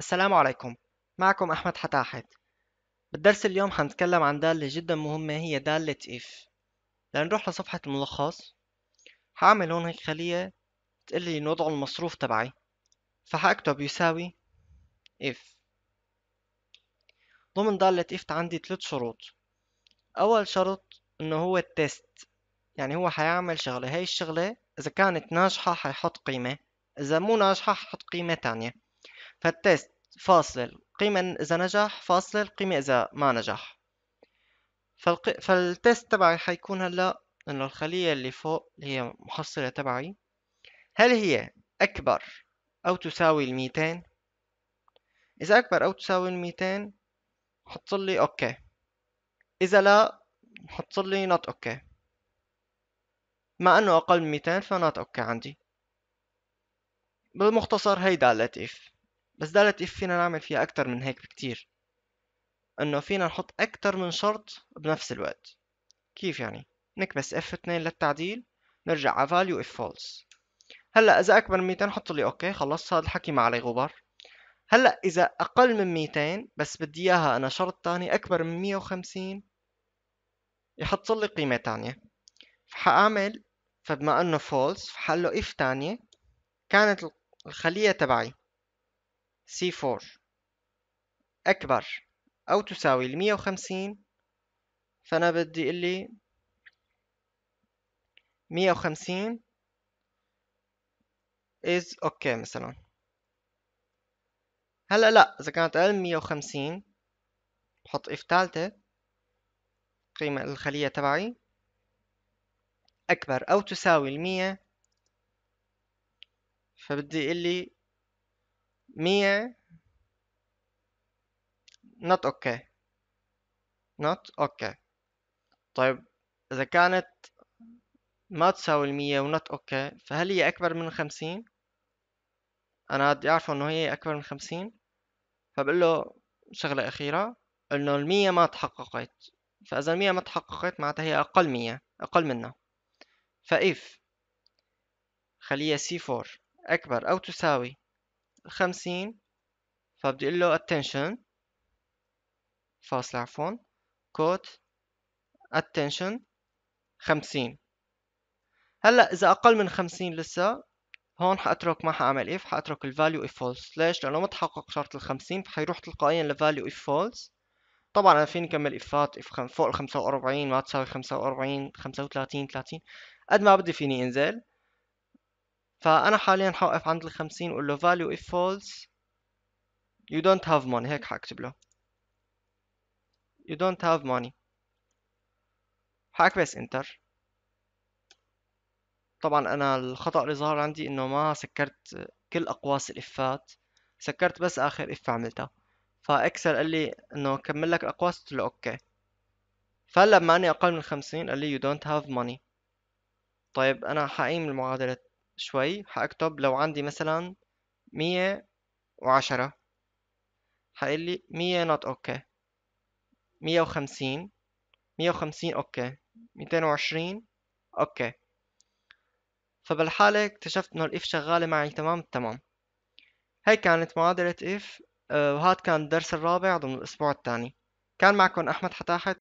السلام عليكم معكم أحمد حتاحت بالدرس اليوم حنتكلم عن دالة جدا مهمة هي دالة if لنروح لصفحة الملخص حعمل هون هيك خلية تقلي وضع المصروف تبعي فحأكتب يساوي if ضمن دالة if عندي ثلاث شروط أول شرط إنه هو التست يعني هو حيعمل شغلة هاي الشغلة إذا كانت ناجحة حيحط قيمة إذا مو ناجحة حيحط قيمة تانية فالتيست فاصل القيمة إذا نجح فاصل القيمة إذا ما نجح فالق... فالتيست تبعي حيكون هلا إنه الخلية اللي فوق اللي هي محصلة تبعي هل هي أكبر أو تساوي الميتين إذا أكبر أو تساوي الميتين حط لي أوكي إذا لا حط لي نوت أوكي مع إنه أقل من 200 فنوت أوكي عندي بالمختصر هيدا اللطيف بس دالت اف فينا نعمل فيها اكتر من هيك بكتير انه فينا نحط اكتر من شرط بنفس الوقت كيف يعني نكبس F2 للتعديل نرجع على value اف فولس هلا اذا اكبر من 200 حط لي اوكي خلص هذا الحكي ما عليه غبار هلا اذا اقل من 200 بس بدي اياها انا شرط تاني اكبر من 150 يحط لي قيمه تانية فحاعمل فبما انه false فحله if تانية كانت الخليه تبعي سي 4 أكبر أو تساوي ال وخمسين فأنا بدي اللي مية وخمسين is اوكي okay مثلا هلا لا إذا كانت أقل من مية وخمسين بحط إف تالتة قيمة الخلية تبعي أكبر أو تساوي المية فبدي اللي مية not okay not okay طيب إذا كانت ما تساوي المية ونوت اوكي فهل هي أكبر من خمسين؟ أنا بدي أعرفه إنه هي أكبر من خمسين فبقول له شغلة أخيرة إنه المية ما تحققت فإذا المية ما تحققت معناتها هي أقل مية أقل منها فإف خليها سي فور أكبر أو تساوي خمسين فبدي اقول له attention فاصل عفوا كوت attention خمسين هلا اذا اقل من خمسين لسه هون حاترك ما حاعمل if إيه؟ حاترك الفاليو if false ليش لانه ما تحقق شرط الخمسين فحيروح تلقائيا لفاليو if false طبعا انا فيني كمل افات اف خم... فوق ال 45 ما تساوي 45 35 30 قد ما بدي فيني انزل فانا حاليا حوقف عند ال 50 له value if false you don't have money هيك حكتب له you don't have money حاكبس انتر طبعا انا الخطأ اللي ظهر عندي انه ما سكرت كل اقواس الافات سكرت بس اخر اف عملتها فاكسل قال لي انه كمل لك الاقواس قلت له اوكي فهلا بما اني اقل من 50 قال لي you don't have money طيب انا حقيم المعادلة شوي حأكتب لو عندي مثلا مية وعشرة حقول لي مية not okay مية وخمسين مية وخمسين اوكي ميتين وعشرين اوكي فبالحالة اكتشفت انه الاف شغالة معي تمام تمام هي كانت معادلة اف آه، وهذا كان الدرس الرابع ضمن الاسبوع الثاني كان معكم احمد حتاحت